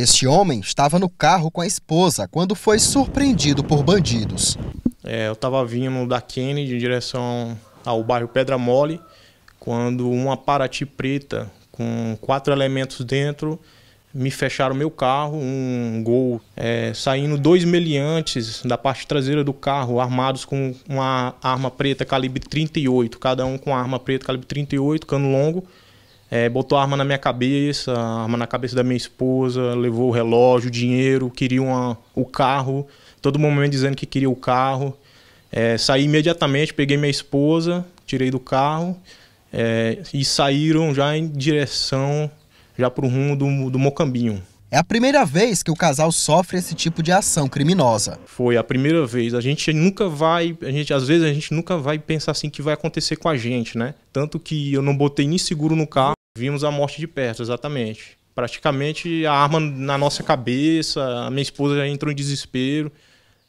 Este homem estava no carro com a esposa quando foi surpreendido por bandidos. É, eu estava vindo da Kennedy em direção ao bairro Pedra Mole, quando uma Parati preta com quatro elementos dentro me fecharam meu carro, um gol, é, saindo dois meliantes da parte traseira do carro, armados com uma arma preta calibre 38, cada um com arma preta calibre 38, cano longo. É, botou arma na minha cabeça, arma na cabeça da minha esposa, levou o relógio, o dinheiro, queria uma, o carro, todo momento dizendo que queria o carro. É, saí imediatamente, peguei minha esposa, tirei do carro é, e saíram já em direção, já para o rumo do, do Mocambinho. É a primeira vez que o casal sofre esse tipo de ação criminosa. Foi a primeira vez. A gente nunca vai, a gente às vezes a gente nunca vai pensar assim que vai acontecer com a gente, né? Tanto que eu não botei nem seguro no carro. Vimos a morte de perto, exatamente. Praticamente a arma na nossa cabeça, a minha esposa entrou em desespero.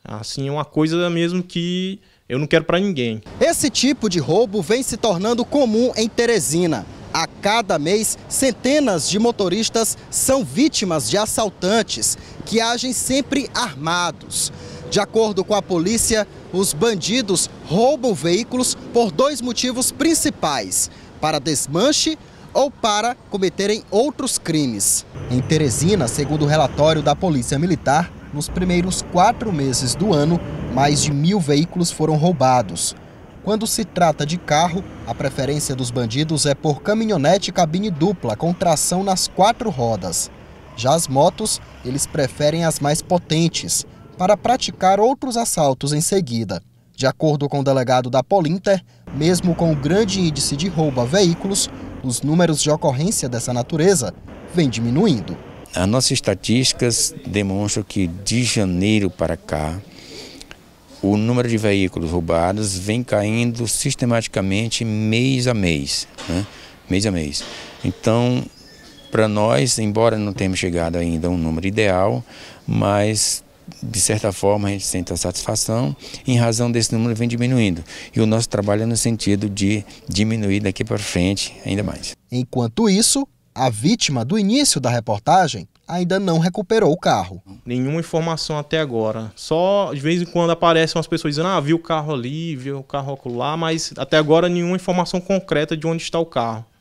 Assim, é uma coisa mesmo que eu não quero para ninguém. Esse tipo de roubo vem se tornando comum em Teresina. A cada mês, centenas de motoristas são vítimas de assaltantes que agem sempre armados. De acordo com a polícia, os bandidos roubam veículos por dois motivos principais: para desmanche ou para cometerem outros crimes. Em Teresina, segundo o relatório da Polícia Militar, nos primeiros quatro meses do ano, mais de mil veículos foram roubados. Quando se trata de carro, a preferência dos bandidos é por caminhonete cabine dupla com tração nas quatro rodas. Já as motos, eles preferem as mais potentes, para praticar outros assaltos em seguida. De acordo com o delegado da Polinter, mesmo com o grande índice de roubo a veículos, os números de ocorrência dessa natureza vêm diminuindo. As nossas estatísticas demonstram que de janeiro para cá, o número de veículos roubados vem caindo sistematicamente mês a mês, né? mês a mês. Então, para nós, embora não tenhamos chegado ainda a um número ideal, mas de certa forma, a gente sente a satisfação, em razão desse número vem diminuindo. E o nosso trabalho é no sentido de diminuir daqui para frente ainda mais. Enquanto isso, a vítima do início da reportagem ainda não recuperou o carro. Nenhuma informação até agora. Só de vez em quando aparecem umas pessoas dizendo: ah, viu o carro ali, viu o carro ocular, mas até agora nenhuma informação concreta de onde está o carro.